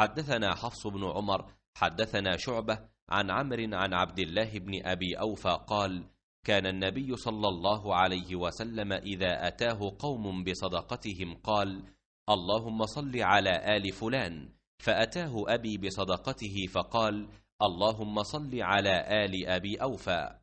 حدثنا حفص بن عمر حدثنا شعبة عن عمرو عن عبد الله بن أبي أوفى قال كان النبي صلى الله عليه وسلم إذا أتاه قوم بصدقتهم قال اللهم صل على آل فلان فأتاه أبي بصدقته فقال اللهم صل على آل أبي أوفى